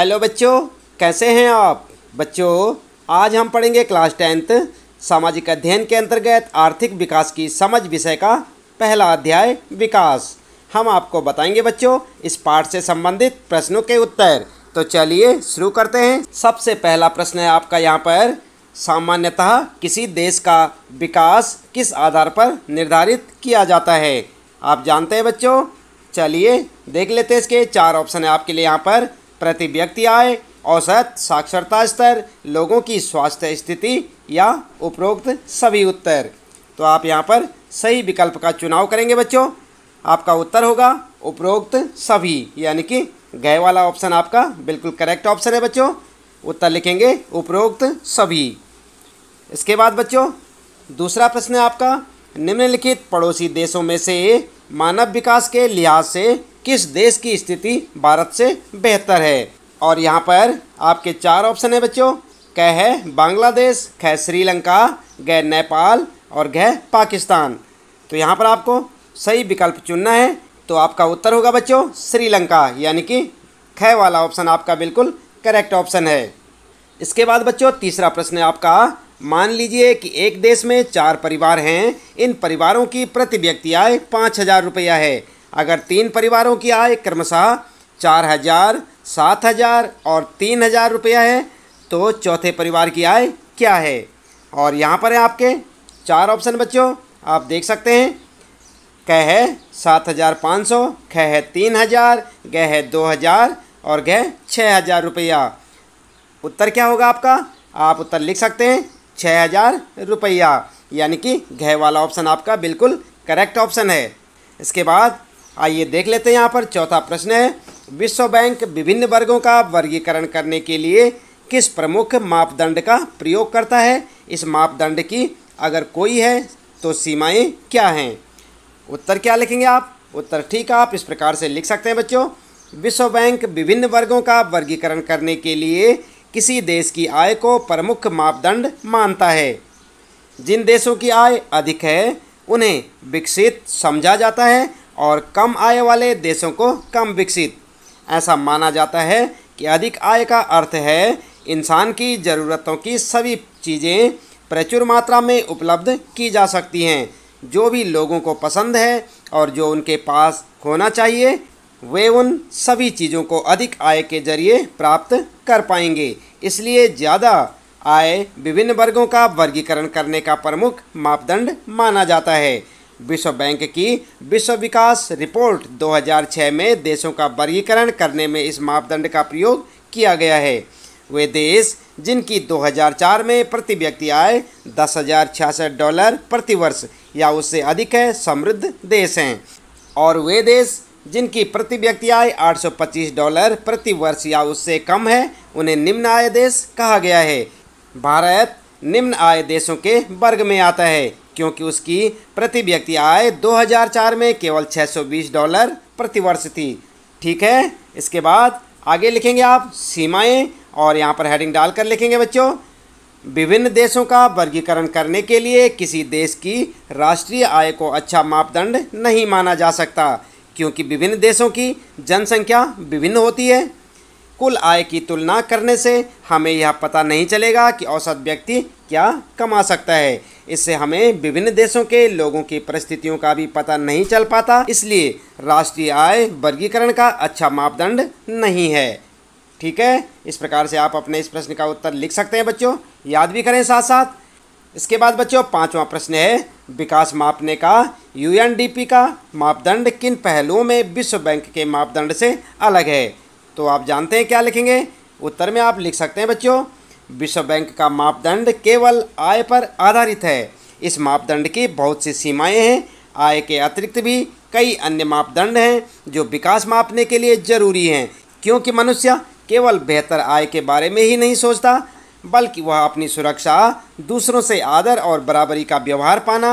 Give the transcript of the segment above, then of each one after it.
hello बच्चों कैसे हैं आप बच्चों आज हम पढ़ेंगे क्लास टेंथ सामाजिक अध्ययन के अंतर्गत आर्थिक विकास की समझ विषय का पहला अध्याय विकास हम आपको बताएंगे बच्चों इस पाठ से संबंधित प्रश्नों के उत्तर तो चलिए शुरू करते हैं सबसे पहला प्रश्न है आपका यहाँ पर सामान्यतः किसी देश का विकास किस आधार पर निर्धारित किया जाता है आप जानते हैं बच्चों चलिए देख लेते हैं इसके चार ऑप्शन है आपके लिए यहाँ पर प्रति व्यक्ति आय औसत साक्षरता स्तर लोगों की स्वास्थ्य स्थिति या उपरोक्त सभी उत्तर तो आप यहाँ पर सही विकल्प का चुनाव करेंगे बच्चों आपका उत्तर होगा उपरोक्त सभी यानी कि गए वाला ऑप्शन आपका बिल्कुल करेक्ट ऑप्शन है बच्चों उत्तर लिखेंगे उपरोक्त सभी इसके बाद बच्चों दूसरा प्रश्न है आपका निम्नलिखित पड़ोसी देशों में से मानव विकास के लिहाज से किस देश की स्थिति भारत से बेहतर है और यहाँ पर आपके चार ऑप्शन है बच्चों कह है बांग्लादेश कह श्रीलंका ग नेपाल और गह पाकिस्तान तो यहाँ पर आपको सही विकल्प चुनना है तो आपका उत्तर होगा बच्चों श्रीलंका यानी कि ख वाला ऑप्शन आपका बिल्कुल करेक्ट ऑप्शन है इसके बाद बच्चों तीसरा प्रश्न आपका मान लीजिए कि एक देश में चार परिवार हैं इन परिवारों की प्रति व्यक्ति आय पाँच हज़ार रुपया है अगर तीन परिवारों की आय क्रमशः चार हज़ार सात हज़ार और तीन हज़ार रुपया है तो चौथे परिवार की आय क्या है और यहाँ पर है आपके चार ऑप्शन बच्चों आप देख सकते हैं क है सात हज़ार पाँच सौ ख है तीन हज़ार ग है दो हज़ार और गह छः हज़ार रुपया उत्तर क्या होगा आपका आप उत्तर लिख सकते हैं छः हज़ार रुपया यानी कि घे वाला ऑप्शन आपका बिल्कुल करेक्ट ऑप्शन है इसके बाद आइए देख लेते हैं यहाँ पर चौथा प्रश्न है विश्व बैंक विभिन्न वर्गों का वर्गीकरण करने के लिए किस प्रमुख मापदंड का प्रयोग करता है इस मापदंड की अगर कोई है तो सीमाएं क्या हैं उत्तर क्या लिखेंगे आप उत्तर ठीक आप इस प्रकार से लिख सकते हैं बच्चों विश्व बैंक विभिन्न वर्गों का वर्गीकरण करने के लिए किसी देश की आय को प्रमुख मापदंड मानता है जिन देशों की आय अधिक है उन्हें विकसित समझा जाता है और कम आय वाले देशों को कम विकसित ऐसा माना जाता है कि अधिक आय का अर्थ है इंसान की ज़रूरतों की सभी चीज़ें प्रचुर मात्रा में उपलब्ध की जा सकती हैं जो भी लोगों को पसंद है और जो उनके पास होना चाहिए वे उन सभी चीज़ों को अधिक आय के जरिए प्राप्त कर पाएंगे इसलिए ज़्यादा आय विभिन्न वर्गों का वर्गीकरण करने का प्रमुख मापदंड माना जाता है विश्व बैंक की विश्व विकास रिपोर्ट 2006 में देशों का वर्गीकरण करने में इस मापदंड का प्रयोग किया गया है वे देश जिनकी 2004 में प्रति व्यक्ति आय दस डॉलर प्रति वर्ष या उससे अधिक है समृद्ध देश हैं और वे देश जिनकी प्रति व्यक्ति आय 825 डॉलर प्रति वर्ष या उससे कम है उन्हें निम्न आय देश कहा गया है भारत निम्न आय देशों के वर्ग में आता है क्योंकि उसकी प्रति व्यक्ति आय 2004 में केवल 620 डॉलर प्रति वर्ष थी ठीक है इसके बाद आगे लिखेंगे आप सीमाएं और यहाँ पर हेडिंग डालकर लिखेंगे बच्चों विभिन्न देशों का वर्गीकरण करने के लिए किसी देश की राष्ट्रीय आय को अच्छा मापदंड नहीं माना जा सकता क्योंकि विभिन्न देशों की जनसंख्या विभिन्न होती है कुल आय की तुलना करने से हमें यह पता नहीं चलेगा कि औसत व्यक्ति क्या कमा सकता है इससे हमें विभिन्न देशों के लोगों की परिस्थितियों का भी पता नहीं चल पाता इसलिए राष्ट्रीय आय वर्गीकरण का अच्छा मापदंड नहीं है ठीक है इस प्रकार से आप अपने इस प्रश्न का उत्तर लिख सकते हैं बच्चों याद भी करें साथ साथ इसके बाद बच्चों पांचवा प्रश्न है विकास मापने का यूएनडीपी का मापदंड किन पहलुओं में विश्व बैंक के मापदंड से अलग है तो आप जानते हैं क्या लिखेंगे उत्तर में आप लिख सकते हैं बच्चों विश्व बैंक का मापदंड केवल आय पर आधारित है इस मापदंड की बहुत सी सीमाएं हैं आय के अतिरिक्त भी कई अन्य मापदंड हैं जो विकास मापने के लिए जरूरी हैं क्योंकि मनुष्य केवल बेहतर आय के बारे में ही नहीं सोचता बल्कि वह अपनी सुरक्षा दूसरों से आदर और बराबरी का व्यवहार पाना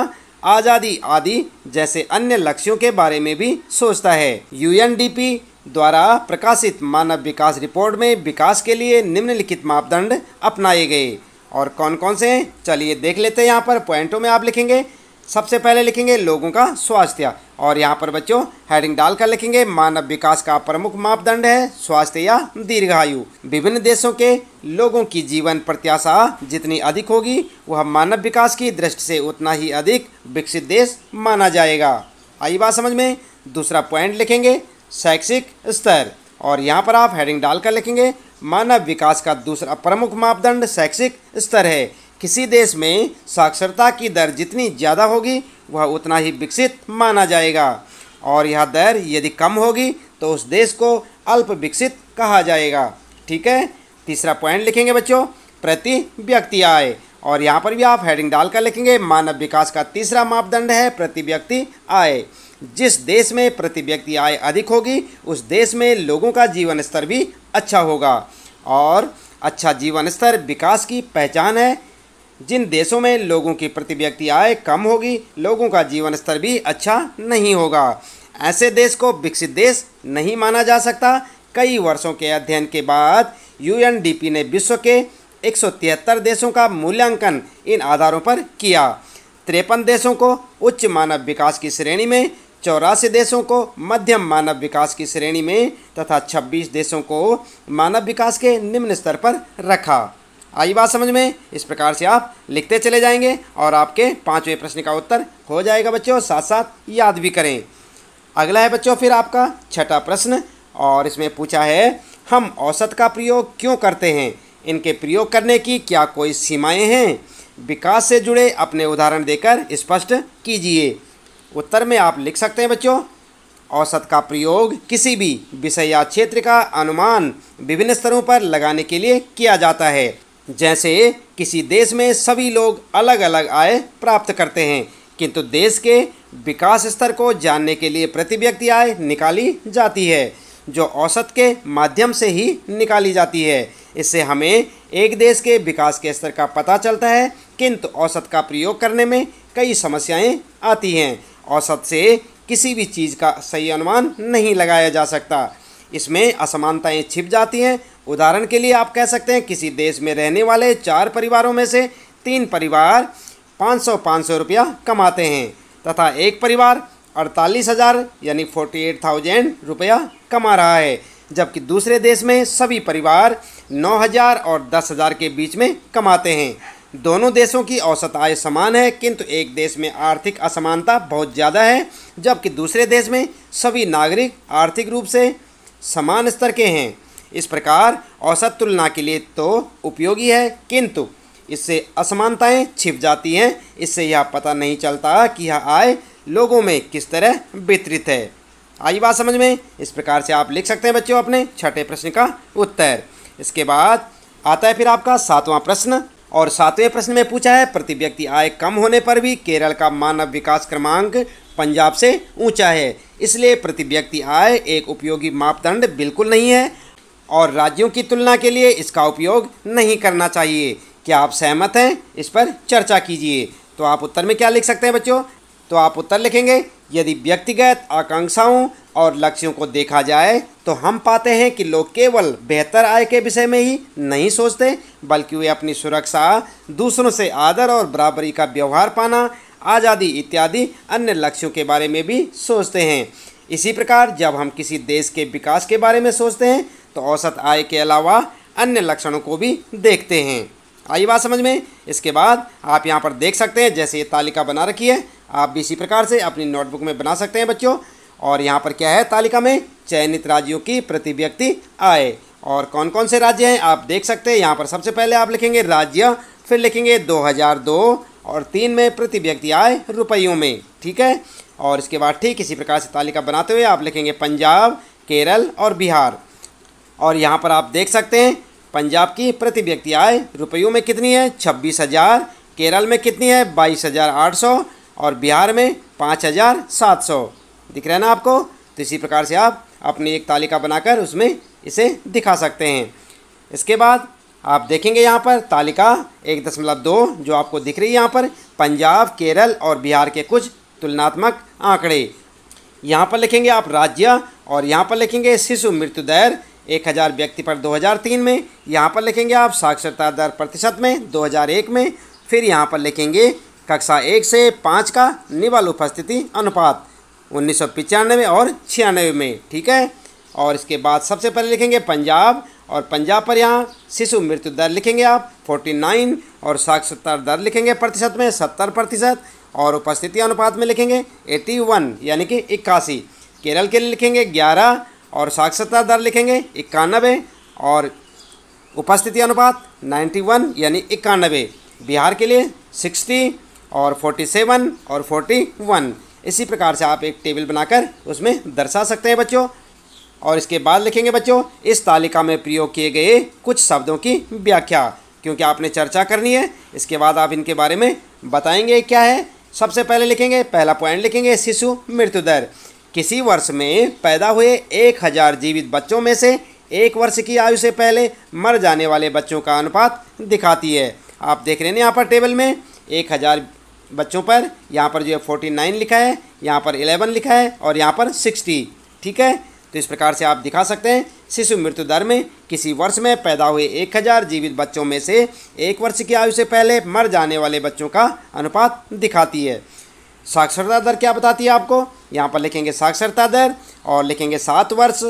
आज़ादी आदि जैसे अन्य लक्ष्यों के बारे में भी सोचता है यूएनडीपी द्वारा प्रकाशित मानव विकास रिपोर्ट में विकास के लिए निम्नलिखित मापदंड अपनाए गए और कौन कौन से चलिए देख लेते हैं यहाँ पर पॉइंटों में आप लिखेंगे सबसे पहले लिखेंगे लोगों का स्वास्थ्य और यहाँ पर बच्चों हेडिंग डालकर लिखेंगे मानव विकास का प्रमुख मापदंड है स्वास्थ्य या दीर्घायु विभिन्न देशों के लोगों की जीवन प्रत्याशा जितनी अधिक होगी वह मानव विकास की दृष्टि से उतना ही अधिक विकसित देश माना जाएगा आई बात समझ में दूसरा पॉइंट लिखेंगे शैक्षिक स्तर और यहाँ पर आप हेडिंग डालकर लिखेंगे मानव विकास का दूसरा प्रमुख मापदंड शैक्षिक स्तर है किसी देश में साक्षरता की दर जितनी ज़्यादा होगी वह उतना ही विकसित माना जाएगा और यह दर यदि कम होगी तो उस देश को अल्प विकसित कहा जाएगा ठीक है तीसरा पॉइंट लिखेंगे बच्चों प्रति व्यक्ति आय और यहाँ पर भी आप हेडिंग डालकर लिखेंगे मानव विकास का तीसरा मापदंड है प्रति व्यक्ति आय जिस देश में प्रति व्यक्ति आय अधिक होगी उस देश में लोगों का जीवन स्तर भी अच्छा होगा और अच्छा जीवन स्तर विकास की पहचान है जिन देशों में लोगों की प्रति व्यक्ति आय कम होगी लोगों का जीवन स्तर भी अच्छा नहीं होगा ऐसे देश को विकसित देश नहीं माना जा सकता कई वर्षों के अध्ययन के बाद यूएनडीपी ने विश्व के एक देशों का मूल्यांकन इन आधारों पर किया तिरपन देशों को उच्च मानव विकास की श्रेणी में चौरासी देशों को मध्यम मानव विकास की श्रेणी में तथा 26 देशों को मानव विकास के निम्न स्तर पर रखा आई बात समझ में इस प्रकार से आप लिखते चले जाएंगे और आपके पाँचवें प्रश्न का उत्तर हो जाएगा बच्चों साथ साथ याद भी करें अगला है बच्चों फिर आपका छठा प्रश्न और इसमें पूछा है हम औसत का प्रयोग क्यों करते हैं इनके प्रयोग करने की क्या कोई सीमाएं हैं विकास से जुड़े अपने उदाहरण देकर स्पष्ट कीजिए उत्तर में आप लिख सकते हैं बच्चों औसत का प्रयोग किसी भी विषय या क्षेत्र का अनुमान विभिन्न स्तरों पर लगाने के लिए किया जाता है जैसे किसी देश में सभी लोग अलग अलग आय प्राप्त करते हैं किंतु देश के विकास स्तर को जानने के लिए प्रति व्यक्ति आय निकाली जाती है जो औसत के माध्यम से ही निकाली जाती है इससे हमें एक देश के विकास के स्तर का पता चलता है किंतु औसत का प्रयोग करने में कई समस्याएं आती हैं औसत से किसी भी चीज़ का सही अनुमान नहीं लगाया जा सकता इसमें असमानताएं छिप जाती हैं उदाहरण के लिए आप कह सकते हैं किसी देश में रहने वाले चार परिवारों में से तीन परिवार पाँच सौ पाँच सौ रुपया कमाते हैं तथा एक परिवार अड़तालीस हज़ार यानी फोर्टी एट थाउजेंड रुपया कमा रहा है जबकि दूसरे देश में सभी परिवार नौ हज़ार और दस हज़ार के बीच में कमाते हैं दोनों देशों की औसत आय समान है किंतु एक देश में आर्थिक असमानता बहुत ज़्यादा है जबकि दूसरे देश में सभी नागरिक आर्थिक रूप से समान स्तर के हैं इस प्रकार औसत तुलना के लिए तो उपयोगी है किंतु इससे असमानताएं छिप जाती हैं इससे यह पता नहीं चलता कि यह आय लोगों में किस तरह वितरित है आई बात समझ में इस प्रकार से आप लिख सकते हैं बच्चों अपने छठे प्रश्न का उत्तर इसके बाद आता है फिर आपका सातवां प्रश्न और सातवें प्रश्न में पूछा है प्रति व्यक्ति आय कम होने पर भी केरल का मानव विकास क्रमांक पंजाब से ऊंचा है इसलिए प्रति व्यक्ति आय एक उपयोगी मापदंड बिल्कुल नहीं है और राज्यों की तुलना के लिए इसका उपयोग नहीं करना चाहिए क्या आप सहमत हैं इस पर चर्चा कीजिए तो आप उत्तर में क्या लिख सकते हैं बच्चों तो आप उत्तर लिखेंगे यदि व्यक्तिगत आकांक्षाओं और लक्ष्यों को देखा जाए तो हम पाते हैं कि लोग केवल बेहतर आय के विषय में ही नहीं सोचते बल्कि वे अपनी सुरक्षा दूसरों से आदर और बराबरी का व्यवहार पाना आज़ादी इत्यादि अन्य लक्ष्यों के बारे में भी सोचते हैं इसी प्रकार जब हम किसी देश के विकास के बारे में सोचते हैं तो औसत आय के अलावा अन्य लक्षणों को भी देखते हैं आई बात समझ में इसके बाद आप यहाँ पर देख सकते हैं जैसे ये तालिका बना रखी है आप भी इसी प्रकार से अपनी नोटबुक में बना सकते हैं बच्चों और यहाँ पर क्या है तालिका में चयनित राज्यों की प्रति व्यक्ति आय और कौन कौन से राज्य हैं आप देख सकते हैं यहाँ पर सबसे पहले आप लिखेंगे राज्य फिर लिखेंगे 2002 और तीन में प्रति व्यक्ति आय रुपयों में ठीक है और इसके बाद ठीक इसी प्रकार से तालिका बनाते हुए आप लिखेंगे पंजाब केरल और बिहार और यहाँ पर आप देख सकते हैं पंजाब की प्रति व्यक्ति आय रुपयों में कितनी है छब्बीस हज़ार केरल में कितनी है बाईस हज़ार आठ सौ और बिहार में पाँच हज़ार सात सौ दिख रहा है ना आपको तो इसी प्रकार से आप अपनी एक तालिका बनाकर उसमें इसे दिखा सकते हैं इसके बाद आप देखेंगे यहाँ पर तालिका एक दशमलव दो जो आपको दिख रही है यहाँ पर पंजाब केरल और बिहार के कुछ तुलनात्मक आंकड़े यहाँ पर लिखेंगे आप राज्य और यहाँ पर लिखेंगे शिशु मृत्यु दर एक हज़ार व्यक्ति पर 2003 में यहाँ पर लिखेंगे आप साक्षरता दर प्रतिशत में 2001 में फिर यहाँ पर लिखेंगे कक्षा एक से पाँच का निबल उपस्थिति अनुपात उन्नीस और छियानवे में ठीक है और इसके बाद सबसे पहले लिखेंगे पंजाब और पंजाब पर यहाँ शिशु मृत्यु दर लिखेंगे आप 49 और साक्षरता दर लिखेंगे प्रतिशत में 70 प्रतिशत और उपस्थिति अनुपात में लिखेंगे 81 यानी कि इक्यासी केरल के लिए लिखेंगे ग्यारह और साक्षरता दर लिखेंगे इक्यानबे और उपस्थिति अनुपात 91 यानी इक्यानबे बिहार के लिए 60 और 47 और 41 इसी प्रकार से आप एक टेबल बनाकर उसमें दर्शा सकते हैं बच्चों और इसके बाद लिखेंगे बच्चों इस तालिका में प्रयोग किए गए कुछ शब्दों की व्याख्या क्योंकि आपने चर्चा करनी है इसके बाद आप इनके बारे में बताएंगे क्या है सबसे पहले लिखेंगे पहला पॉइंट लिखेंगे शिशु मृत्यु दर किसी वर्ष में पैदा हुए एक हजार जीवित बच्चों में से एक वर्ष की आयु से पहले मर जाने वाले बच्चों का अनुपात दिखाती है आप देख रहे हैं यहाँ पर टेबल में एक हज़ार बच्चों पर यहाँ पर जो है फोर्टी नाइन लिखा है यहाँ पर इलेवन लिखा है और यहाँ पर सिक्सटी ठीक है तो इस प्रकार से आप दिखा सकते हैं शिशु मृत्यु दर में किसी वर्ष में पैदा हुए एक हज़ार जीवित बच्चों में से एक वर्ष की आयु से पहले मर जाने वाले बच्चों का अनुपात दिखाती है साक्षरता दर क्या बताती है आपको यहाँ पर लिखेंगे साक्षरता दर और लिखेंगे सात वर्ष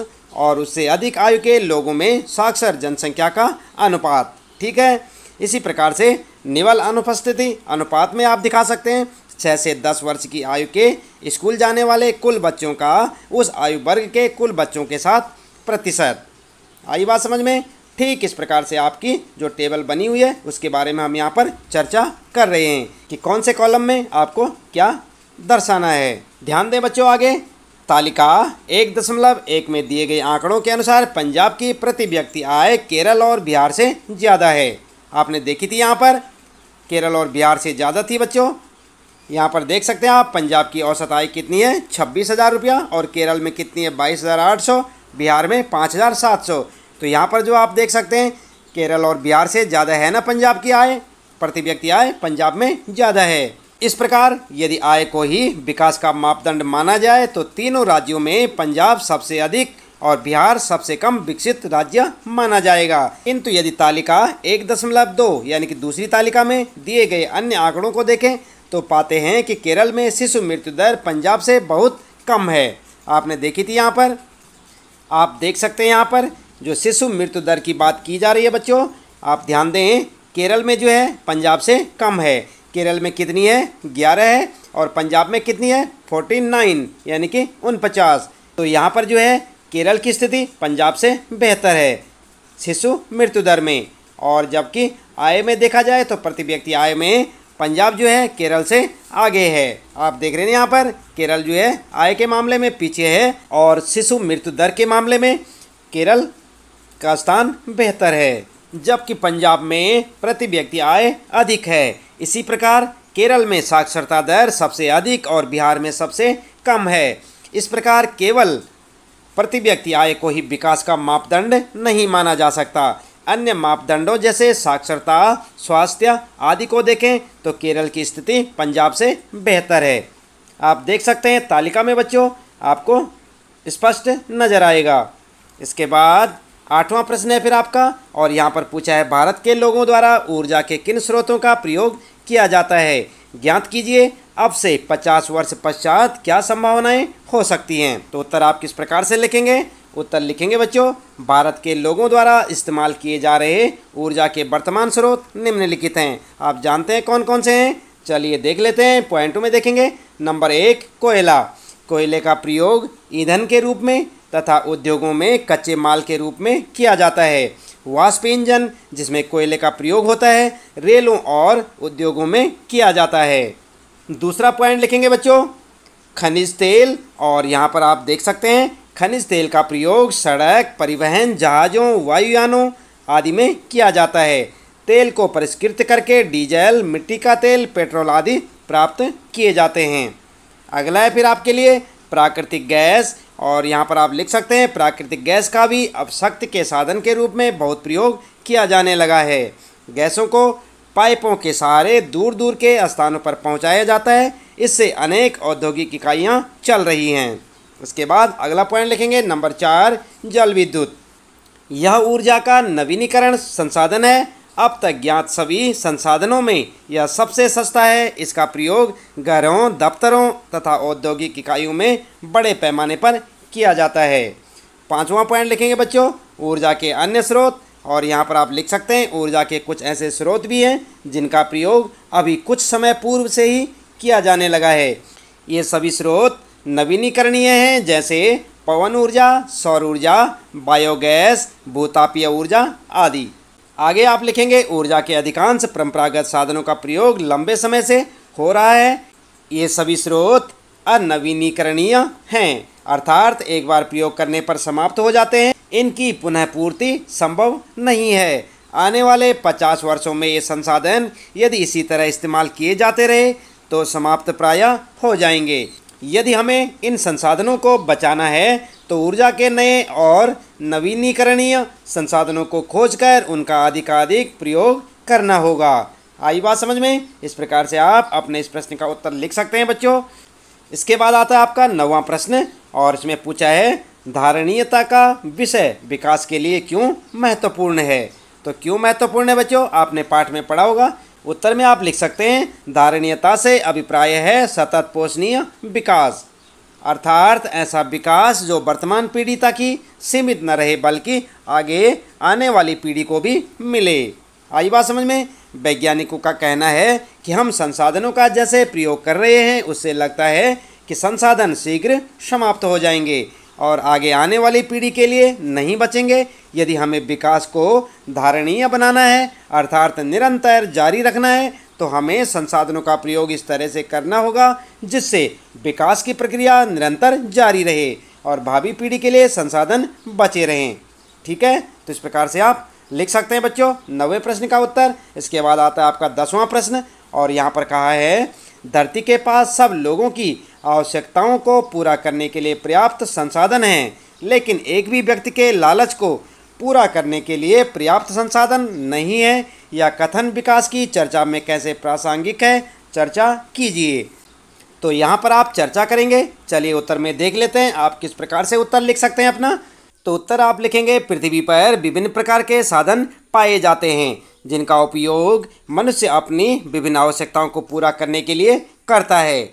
और उससे अधिक आयु के लोगों में साक्षर जनसंख्या का अनुपात ठीक है इसी प्रकार से निवल अनुपस्थिति अनुपात में आप दिखा सकते हैं छः से दस वर्ष की आयु के स्कूल जाने वाले कुल बच्चों का उस आयु वर्ग के कुल बच्चों के साथ प्रतिशत आई बात समझ में ठीक इस प्रकार से आपकी जो टेबल बनी हुई है उसके बारे में हम यहाँ पर चर्चा कर रहे हैं कि कौन से कॉलम में आपको क्या दर्शाना है ध्यान दें बच्चों आगे तालिका एक दशमलव एक में दिए गए आंकड़ों के अनुसार पंजाब की प्रति व्यक्ति आय केरल और बिहार से ज़्यादा है आपने देखी थी यहाँ पर केरल और बिहार से ज़्यादा थी बच्चों यहाँ पर देख सकते हैं आप पंजाब की औसत आय कितनी है छब्बीस हज़ार रुपया और केरल में कितनी है बाईस हज़ार आठ सौ बिहार में पाँच हज़ार सात सौ तो यहाँ पर जो आप देख सकते हैं केरल और बिहार से ज़्यादा है ना पंजाब की आय प्रति व्यक्ति आय पंजाब में ज़्यादा है इस प्रकार यदि आय को ही विकास का मापदंड माना जाए तो तीनों राज्यों में पंजाब सबसे अधिक और बिहार सबसे कम विकसित राज्य माना जाएगा किंतु यदि तालिका एक दशमलव दो यानी कि दूसरी तालिका में दिए गए अन्य आंकड़ों को देखें तो पाते हैं कि केरल में शिशु मृत्यु दर पंजाब से बहुत कम है आपने देखी थी यहाँ पर आप देख सकते हैं यहाँ पर जो शिशु मृत्यु दर की बात की जा रही है बच्चों आप ध्यान दें केरल में जो है पंजाब से कम है केरल में कितनी है ग्यारह है और पंजाब में कितनी है फोर्टी नाइन यानी कि उनपचास तो यहाँ पर जो है केरल की स्थिति पंजाब से बेहतर है शिशु मृत्यु दर में और जबकि आय में देखा जाए तो प्रति व्यक्ति आय में पंजाब जो है केरल से आगे है आप देख रहे हैं यहाँ पर केरल जो है आय के मामले में पीछे है और शिशु मृत्यु दर के मामले में केरल का स्थान बेहतर है जबकि पंजाब में प्रति व्यक्ति आय अधिक है इसी प्रकार केरल में साक्षरता दर सबसे अधिक और बिहार में सबसे कम है इस प्रकार केवल प्रति व्यक्ति आय को ही विकास का मापदंड नहीं माना जा सकता अन्य मापदंडों जैसे साक्षरता स्वास्थ्य आदि को देखें तो केरल की स्थिति पंजाब से बेहतर है आप देख सकते हैं तालिका में बच्चों आपको स्पष्ट नज़र आएगा इसके बाद आठवां प्रश्न है फिर आपका और यहाँ पर पूछा है भारत के लोगों द्वारा ऊर्जा के किन स्रोतों का प्रयोग किया जाता है ज्ञात कीजिए अब से 50 वर्ष पश्चात क्या संभावनाएं हो सकती हैं तो उत्तर आप किस प्रकार से लिखेंगे उत्तर लिखेंगे बच्चों भारत के लोगों द्वारा इस्तेमाल किए जा रहे ऊर्जा के वर्तमान स्रोत निम्नलिखित हैं आप जानते हैं कौन कौन से हैं चलिए देख लेते हैं पॉइंटों में देखेंगे नंबर एक कोयला कोयले का प्रयोग ईंधन के रूप में तथा उद्योगों में कच्चे माल के रूप में किया जाता है वाष्प इंजन जिसमें कोयले का प्रयोग होता है रेलों और उद्योगों में किया जाता है दूसरा पॉइंट लिखेंगे बच्चों खनिज तेल और यहाँ पर आप देख सकते हैं खनिज तेल का प्रयोग सड़क परिवहन जहाज़ों वायुयानों आदि में किया जाता है तेल को परिष्कृत करके डीजल मिट्टी का तेल पेट्रोल आदि प्राप्त किए जाते हैं अगला है फिर आपके लिए प्राकृतिक गैस और यहाँ पर आप लिख सकते हैं प्राकृतिक गैस का भी अब सख्त के साधन के रूप में बहुत प्रयोग किया जाने लगा है गैसों को पाइपों के सहारे दूर दूर के स्थानों पर पहुँचाया जाता है इससे अनेक औद्योगिक इकाइयाँ चल रही हैं उसके बाद अगला पॉइंट लिखेंगे नंबर चार जल विद्युत यह ऊर्जा का नवीनीकरण संसाधन है अब तक ज्ञात सभी संसाधनों में यह सबसे सस्ता है इसका प्रयोग घरों दफ्तरों तथा औद्योगिक इकाइयों में बड़े पैमाने पर किया जाता है पांचवा पॉइंट लिखेंगे बच्चों ऊर्जा के अन्य स्रोत और यहाँ पर आप लिख सकते हैं ऊर्जा के कुछ ऐसे स्रोत भी हैं जिनका प्रयोग अभी कुछ समय पूर्व से ही किया जाने लगा है ये सभी स्रोत नवीनीकरणीय हैं जैसे पवन ऊर्जा सौर ऊर्जा बायोगैस भूतापीय ऊर्जा आदि आगे आप लिखेंगे ऊर्जा के अधिकांश परंपरागत साधनों का प्रयोग लंबे समय से हो रहा है ये सभी स्रोत अनवीनीकरणीय हैं अर्थात एक बार प्रयोग करने पर समाप्त हो जाते हैं इनकी पुनः पूर्ति संभव नहीं है आने वाले 50 वर्षों में ये संसाधन यदि इसी तरह इस्तेमाल किए जाते रहे तो समाप्त प्राय हो जाएंगे यदि हमें इन संसाधनों को बचाना है तो ऊर्जा के नए और नवीनीकरणीय संसाधनों को खोजकर उनका अधिकाधिक प्रयोग करना होगा आई बात समझ में इस प्रकार से आप अपने इस प्रश्न का उत्तर लिख सकते हैं बच्चों इसके बाद आता है आपका नवा प्रश्न और इसमें पूछा है धारणीयता का विषय विकास के लिए क्यों महत्वपूर्ण है तो क्यों महत्वपूर्ण है बच्चों आपने पाठ में पढ़ा होगा उत्तर में आप लिख सकते हैं धारणीयता से अभिप्राय है सतत पोषणीय विकास अर्थात ऐसा विकास जो वर्तमान पीढ़ी तक ही सीमित न रहे बल्कि आगे आने वाली पीढ़ी को भी मिले आई बात समझ में वैज्ञानिकों का कहना है कि हम संसाधनों का जैसे प्रयोग कर रहे हैं उससे लगता है कि संसाधन शीघ्र समाप्त हो जाएंगे और आगे आने वाली पीढ़ी के लिए नहीं बचेंगे यदि हमें विकास को धारणीय बनाना है अर्थात निरंतर जारी रखना है तो हमें संसाधनों का प्रयोग इस तरह से करना होगा जिससे विकास की प्रक्रिया निरंतर जारी रहे और भावी पीढ़ी के लिए संसाधन बचे रहें ठीक है तो इस प्रकार से आप लिख सकते हैं बच्चों नवे प्रश्न का उत्तर इसके बाद आता है आपका दसवां प्रश्न और यहाँ पर कहा है धरती के पास सब लोगों की आवश्यकताओं को पूरा करने के लिए पर्याप्त संसाधन हैं लेकिन एक भी व्यक्ति के लालच को पूरा करने के लिए पर्याप्त संसाधन नहीं है या कथन विकास की चर्चा में कैसे प्रासंगिक है चर्चा कीजिए तो यहाँ पर आप चर्चा करेंगे चलिए उत्तर में देख लेते हैं आप किस प्रकार से उत्तर लिख सकते हैं अपना तो उत्तर आप लिखेंगे पृथ्वी पर विभिन्न प्रकार के साधन पाए जाते हैं जिनका उपयोग मनुष्य अपनी विभिन्न आवश्यकताओं को पूरा करने के लिए करता है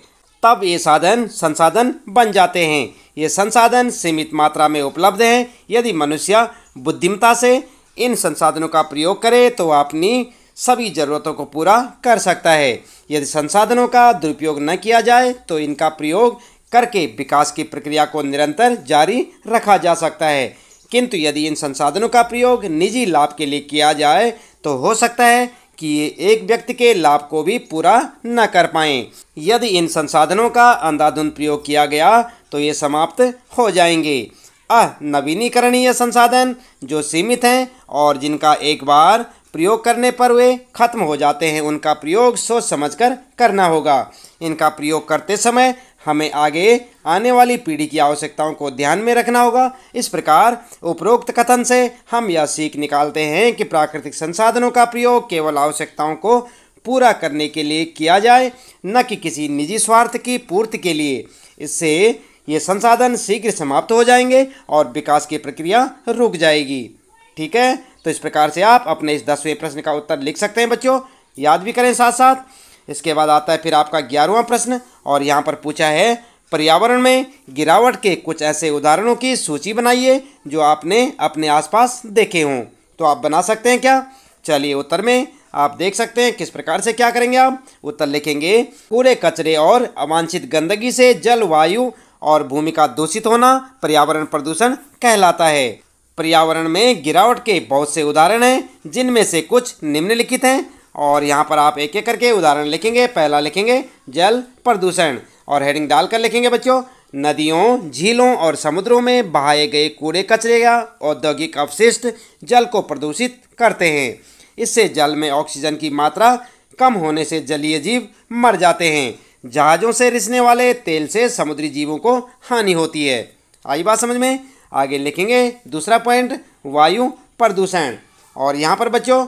तब ये साधन संसाधन बन जाते हैं ये संसाधन सीमित मात्रा में उपलब्ध हैं यदि मनुष्य बुद्धिमता से इन संसाधनों का प्रयोग करे तो अपनी सभी ज़रूरतों को पूरा कर सकता है यदि संसाधनों का दुरुपयोग न किया जाए तो इनका प्रयोग करके विकास की प्रक्रिया को निरंतर जारी रखा जा सकता है किंतु यदि इन संसाधनों का प्रयोग निजी लाभ के लिए किया जाए तो हो सकता है कि ये एक व्यक्ति के लाभ को भी पूरा न कर पाएं यदि इन संसाधनों का अंधाधुंध प्रयोग किया गया तो ये समाप्त हो जाएंगे अह नवीनीकरणीय संसाधन जो सीमित हैं और जिनका एक बार प्रयोग करने पर वे खत्म हो जाते हैं उनका प्रयोग सोच समझकर करना होगा इनका प्रयोग करते समय हमें आगे आने वाली पीढ़ी की आवश्यकताओं को ध्यान में रखना होगा इस प्रकार उपरोक्त कथन से हम यह सीख निकालते हैं कि प्राकृतिक संसाधनों का प्रयोग केवल आवश्यकताओं को पूरा करने के लिए किया जाए न कि किसी निजी स्वार्थ की पूर्ति के लिए इससे ये संसाधन शीघ्र समाप्त हो जाएंगे और विकास की प्रक्रिया रुक जाएगी ठीक है तो इस प्रकार से आप अपने इस दसवें प्रश्न का उत्तर लिख सकते हैं बच्चों याद भी करें साथ साथ इसके बाद आता है फिर आपका ग्यारहवा प्रश्न और यहाँ पर पूछा है पर्यावरण में गिरावट के कुछ ऐसे उदाहरणों की सूची बनाइए जो आपने अपने आसपास देखे हों तो आप बना सकते हैं क्या चलिए उत्तर में आप देख सकते हैं किस प्रकार से क्या करेंगे आप उत्तर लिखेंगे पूरे कचरे और अवांछित गंदगी से जलवायु और भूमि का दूषित होना पर्यावरण प्रदूषण कहलाता है पर्यावरण में गिरावट के बहुत से उदाहरण हैं जिनमें से कुछ निम्नलिखित हैं और यहाँ पर आप एक एक करके उदाहरण लिखेंगे पहला लिखेंगे जल प्रदूषण और हेडिंग डाल कर लिखेंगे बच्चों नदियों झीलों और समुद्रों में बहाए गए कूड़े कचरे या औद्योगिक अवशिष्ट जल को प्रदूषित करते हैं इससे जल में ऑक्सीजन की मात्रा कम होने से जलीय जीव मर जाते हैं जहाज़ों से रिसने वाले तेल से समुद्री जीवों को हानि होती है आई बात समझ में आगे लिखेंगे दूसरा पॉइंट वायु प्रदूषण और यहाँ पर बच्चों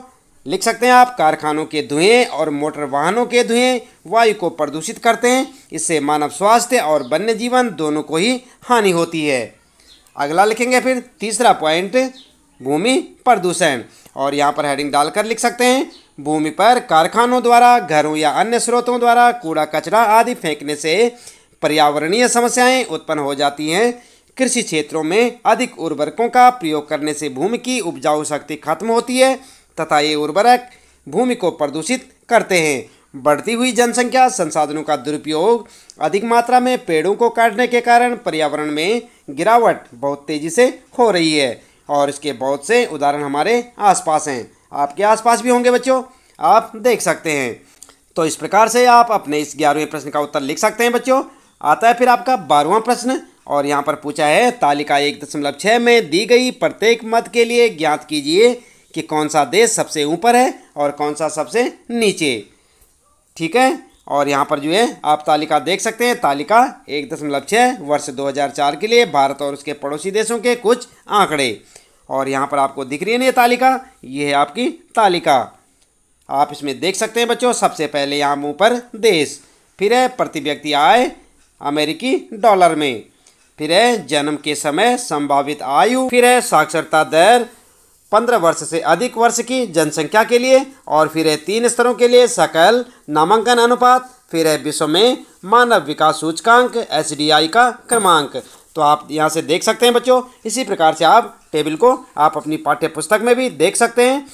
लिख सकते हैं आप कारखानों के धुएं और मोटर वाहनों के धुएं वायु को प्रदूषित करते हैं इससे मानव स्वास्थ्य और वन्य जीवन दोनों को ही हानि होती है अगला लिखेंगे फिर तीसरा पॉइंट भूमि प्रदूषण और यहाँ पर हेडिंग डालकर लिख सकते हैं भूमि पर कारखानों द्वारा घरों या अन्य स्रोतों द्वारा कूड़ा कचरा आदि फेंकने से पर्यावरणीय समस्याएं उत्पन्न हो जाती हैं कृषि क्षेत्रों में अधिक उर्वरकों का प्रयोग करने से भूमि की उपजाऊ शक्ति खत्म होती है तथा ये उर्वरक भूमि को प्रदूषित करते हैं बढ़ती हुई जनसंख्या संसाधनों का दुरुपयोग अधिक मात्रा में पेड़ों को काटने के कारण पर्यावरण में गिरावट बहुत तेज़ी से हो रही है और इसके बहुत से उदाहरण हमारे आसपास हैं आपके आसपास भी होंगे बच्चों आप देख सकते हैं तो इस प्रकार से आप अपने इस ग्यारहवें प्रश्न का उत्तर लिख सकते हैं बच्चों आता है फिर आपका बारहवा प्रश्न और यहाँ पर पूछा है तालिका एक दशमलव छः में दी गई प्रत्येक मत के लिए ज्ञात कीजिए कि कौन सा देश सबसे ऊपर है और कौन सा सबसे नीचे ठीक है और यहाँ पर जो है आप तालिका देख सकते हैं तालिका एक दशमलव छः वर्ष 2004 के लिए भारत और उसके पड़ोसी देशों के कुछ आंकड़े और यहाँ पर आपको दिख रही है ना ये तालिका ये है आपकी तालिका आप इसमें देख सकते हैं बच्चों सबसे पहले यहाँ मुँह पर देश फिर है प्रति व्यक्ति आय अमेरिकी डॉलर में फिर है जन्म के समय संभावित आयु फिर है साक्षरता दर पंद्रह वर्ष से अधिक वर्ष की जनसंख्या के लिए और फिर है तीन स्तरों के लिए सकल नामांकन अनुपात फिर है विश्व में मानव विकास सूचकांक एस का क्रमांक तो आप यहाँ से देख सकते हैं बच्चों इसी प्रकार से आप टेबल को आप अपनी पाठ्य पुस्तक में भी देख सकते हैं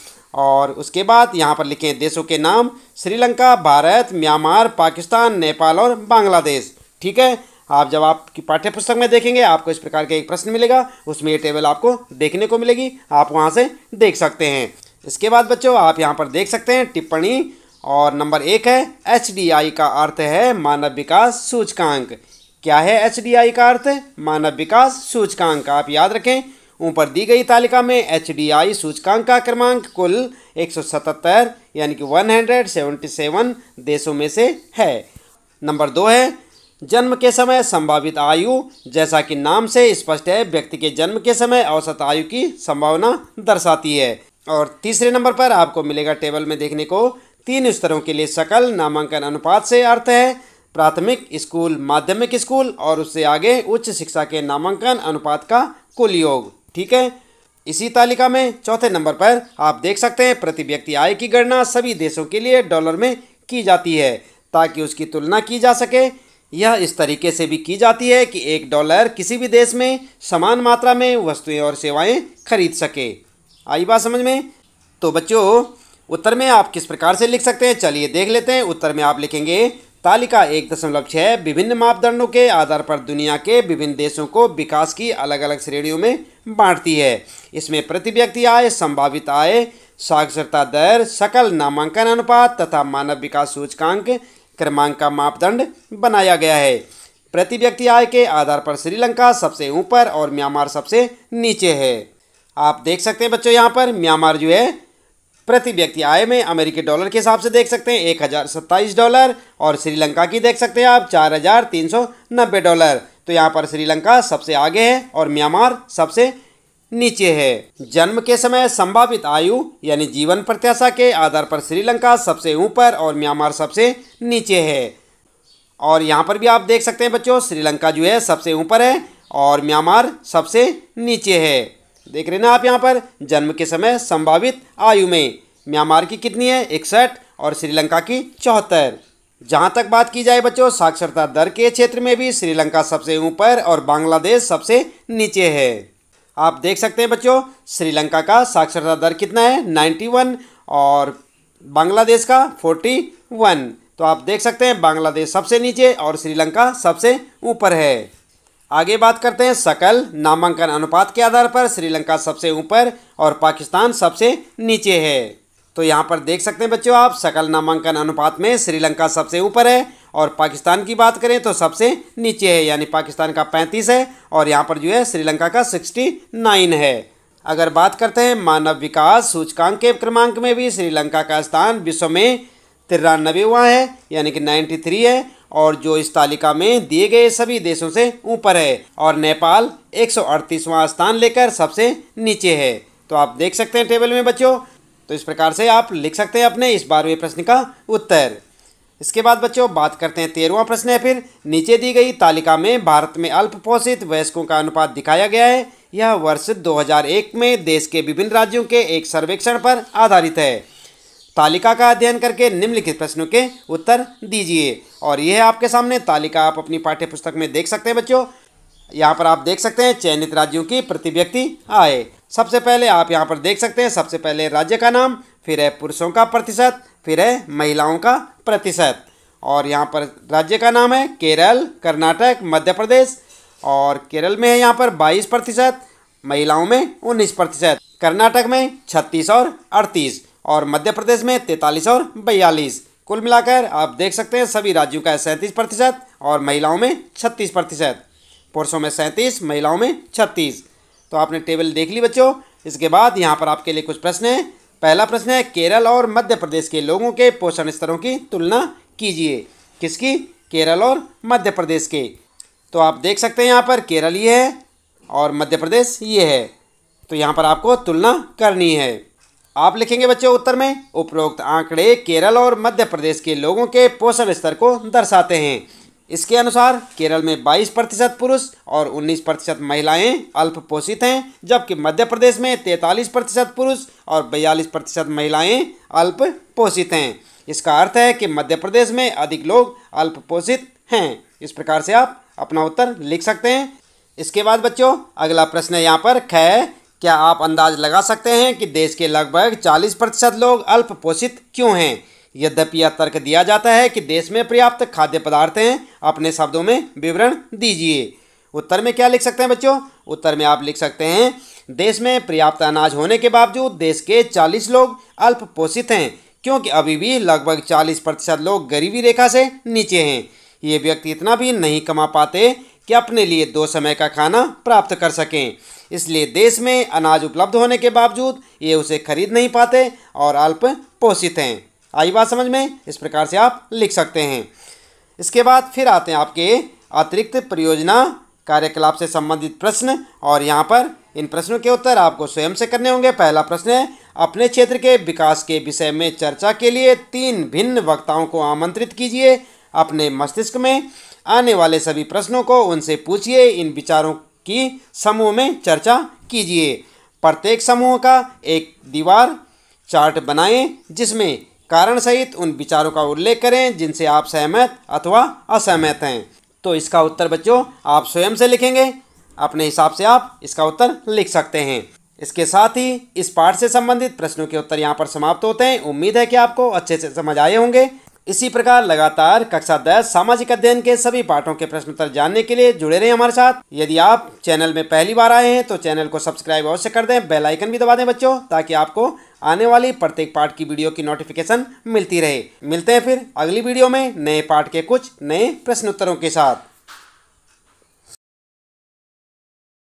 और उसके बाद यहाँ पर लिखें देशों के नाम श्रीलंका भारत म्यांमार पाकिस्तान नेपाल और बांग्लादेश ठीक है आप जब आपकी पाठ्य पुस्तक में देखेंगे आपको इस प्रकार का एक प्रश्न मिलेगा उसमें ये टेबल आपको देखने को मिलेगी आप वहाँ से देख सकते हैं इसके बाद बच्चों आप यहाँ पर देख सकते हैं टिप्पणी और नंबर एक है एच का अर्थ है मानव विकास सूचकांक क्या है एच का अर्थ मानव विकास सूचकांक आप याद रखें ऊपर दी गई तालिका में एच सूचकांक का क्रमांक कुल 177 यानी कि 177 देशों में से है नंबर दो है जन्म के समय संभावित आयु जैसा कि नाम से स्पष्ट है व्यक्ति के जन्म के समय औसत आयु की संभावना दर्शाती है और तीसरे नंबर पर आपको मिलेगा टेबल में देखने को तीन स्तरों के लिए सकल नामांकन अनुपात से अर्थ है प्राथमिक स्कूल माध्यमिक स्कूल और उससे आगे उच्च शिक्षा के नामांकन अनुपात का कुल योग ठीक है इसी तालिका में चौथे नंबर पर आप देख सकते हैं प्रति व्यक्ति आय की गणना सभी देशों के लिए डॉलर में की जाती है ताकि उसकी तुलना की जा सके यह इस तरीके से भी की जाती है कि एक डॉलर किसी भी देश में समान मात्रा में वस्तुएं और सेवाएं खरीद सके आई बात समझ में तो बच्चों उत्तर में आप किस प्रकार से लिख सकते हैं चलिए देख लेते हैं उत्तर में आप लिखेंगे तालिका एक दशमलव छः विभिन्न मापदंडों के आधार पर दुनिया के विभिन्न देशों को विकास की अलग अलग श्रेणियों में बांटती है इसमें प्रति व्यक्ति आय संभावित आय साक्षरता दर सकल नामांकन अनुपात तथा मानव विकास सूचकांक क्रमांक का मापदंड बनाया गया है प्रति व्यक्ति आय के आधार पर श्रीलंका सबसे ऊपर और म्यांमार सबसे नीचे है आप देख सकते हैं बच्चों यहाँ पर म्यांमार जो है प्रति व्यक्ति आय में अमेरिकी डॉलर के हिसाब से देख सकते हैं एक हज़ार सत्ताईस डॉलर और श्रीलंका की देख सकते हैं आप चार हज़ार तीन सौ नब्बे डॉलर तो यहाँ पर श्रीलंका सबसे आगे है और म्यांमार सबसे नीचे है जन्म के समय संभावित आयु यानी जीवन प्रत्याशा के आधार पर श्रीलंका सबसे ऊपर और म्यांमार सबसे नीचे है और यहाँ पर भी आप देख सकते हैं बच्चों श्रीलंका जो है सबसे ऊपर है और म्यांमार सबसे नीचे है देख रहे ना आप यहाँ पर जन्म के समय संभावित आयु में म्यांमार की कितनी है इकसठ और श्रीलंका की चौहत्तर जहाँ तक बात की जाए बच्चों साक्षरता दर के क्षेत्र में भी श्रीलंका सबसे ऊपर और बांग्लादेश सबसे नीचे है आप देख सकते हैं बच्चों श्रीलंका का साक्षरता दर कितना है नाइन्टी वन और बांग्लादेश का फोर्टी वन तो आप देख सकते हैं बांग्लादेश सबसे नीचे और श्रीलंका सबसे ऊपर है आगे बात करते हैं सकल नामांकन अनुपात के आधार पर श्रीलंका सबसे ऊपर और पाकिस्तान सबसे नीचे है तो यहाँ पर देख सकते हैं बच्चों आप सकल नामांकन अनुपात में श्रीलंका सबसे ऊपर है और पाकिस्तान की बात करें तो सबसे नीचे है यानी पाकिस्तान का पैंतीस है और यहाँ पर जो है श्रीलंका का सिक्सटी नाइन है अगर बात करते हैं मानव विकास सूचकांक के क्रमांक में भी श्रीलंका का स्थान विश्व में तिरानबे हुआ है यानी कि नाइन्टी थ्री है और जो इस तालिका में दिए गए सभी देशों से ऊपर है और नेपाल एक सौ स्थान लेकर सबसे नीचे है तो आप देख सकते हैं टेबल में बच्चों तो इस प्रकार से आप लिख सकते हैं अपने इस बारहवें प्रश्न का उत्तर इसके बाद बच्चों बात करते हैं तेरहवा प्रश्न है फिर नीचे दी गई तालिका में भारत में अल्प पोषित वयस्कों का अनुपात दिखाया गया है यह वर्ष 2001 में देश के विभिन्न राज्यों के एक सर्वेक्षण पर आधारित है तालिका का अध्ययन करके निम्नलिखित प्रश्नों के उत्तर दीजिए और यह आपके सामने तालिका आप अपनी पाठ्य पुस्तक में देख सकते हैं बच्चों यहाँ पर आप देख सकते हैं चयनित राज्यों की प्रति व्यक्ति आय सबसे पहले आप यहाँ पर देख सकते हैं सबसे पहले राज्य का नाम फिर है पुरुषों का प्रतिशत फिर है महिलाओं का प्रतिशत और यहाँ पर राज्य का नाम है केरल कर्नाटक मध्य प्रदेश और केरल में है यहाँ पर 22 प्रतिशत महिलाओं में उन्नीस प्रतिशत कर्नाटक में छत्तीस और अड़तीस और मध्य प्रदेश में तैंतालीस और बयालीस कुल मिलाकर आप देख सकते हैं सभी राज्यों का सैंतीस प्रतिशत और महिलाओं में छत्तीस प्रतिशत पुरुषों में सैंतीस महिलाओं में छत्तीस तो आपने टेबल देख ली बच्चों इसके बाद यहाँ पर आपके लिए कुछ प्रश्न है पहला प्रश्न है केरल और मध्य प्रदेश के लोगों के पोषण स्तरों की तुलना कीजिए किसकी केरल और मध्य प्रदेश के तो आप देख सकते हैं यहाँ पर केरल ये है और मध्य प्रदेश ये है तो यहाँ पर आपको तुलना करनी है आप लिखेंगे बच्चों उत्तर में उपरोक्त आंकड़े केरल और मध्य प्रदेश के लोगों के पोषण स्तर को दर्शाते हैं इसके अनुसार केरल में 22 प्रतिशत पुरुष और 19 प्रतिशत महिलाएँ अल्प पोषित हैं जबकि मध्य प्रदेश में 43 प्रतिशत पुरुष और 42 प्रतिशत महिलाएँ अल्प पोषित हैं इसका अर्थ है कि मध्य प्रदेश में अधिक लोग अल्प पोषित हैं इस प्रकार से आप अपना उत्तर लिख सकते हैं इसके बाद बच्चों अगला प्रश्न यहाँ पर ख क्या आप अंदाज लगा सकते हैं कि देश के लगभग चालीस प्रतिशत लोग अल्प पोषित क्यों हैं यद्यपि यह तर्क दिया जाता है कि देश में पर्याप्त खाद्य पदार्थ हैं अपने शब्दों में विवरण दीजिए उत्तर में क्या लिख सकते हैं बच्चों उत्तर में आप लिख सकते हैं देश में पर्याप्त अनाज होने के बावजूद देश के चालीस लोग अल्प पोषित हैं क्योंकि अभी भी लगभग चालीस प्रतिशत लोग गरीबी रेखा से नीचे हैं ये व्यक्ति इतना भी नहीं कमा पाते कि अपने लिए दो समय का खाना प्राप्त कर सकें इसलिए देश में अनाज उपलब्ध होने के बावजूद ये उसे खरीद नहीं पाते और अल्प पोषित हैं आई बात समझ में इस प्रकार से आप लिख सकते हैं इसके बाद फिर आते हैं आपके अतिरिक्त परियोजना कार्यकलाप से संबंधित प्रश्न और यहाँ पर इन प्रश्नों के उत्तर आपको स्वयं से करने होंगे पहला प्रश्न है अपने क्षेत्र के विकास के विषय में चर्चा के लिए तीन भिन्न वक्ताओं को आमंत्रित कीजिए अपने मस्तिष्क में आने वाले सभी प्रश्नों को उनसे पूछिए इन विचारों की समूह में चर्चा कीजिए प्रत्येक समूह का एक दीवार चार्ट बनाएं जिसमें कारण सहित उन विचारों का उल्लेख करें जिनसे आप सहमत अथवा असहमत हैं तो इसका उत्तर बच्चों आप स्वयं से लिखेंगे अपने हिसाब से आप इसका उत्तर लिख सकते हैं इसके साथ ही इस पाठ से संबंधित प्रश्नों के उत्तर यहाँ पर समाप्त होते हैं उम्मीद है कि आपको अच्छे से समझ आए होंगे इसी प्रकार लगातार कक्षा दस सामाजिक अध्ययन के सभी पाठों के प्रश्नोत्तर जानने के लिए जुड़े रहें हमारे साथ यदि आप चैनल में पहली बार आए हैं तो चैनल को सब्सक्राइब अवश्य कर दें बेल आइकन भी दबा दें बच्चों ताकि आपको आने वाली प्रत्येक पाठ की वीडियो की नोटिफिकेशन मिलती रहे मिलते हैं फिर अगली वीडियो में नए पाठ के कुछ नए प्रश्नोत्तरों के साथ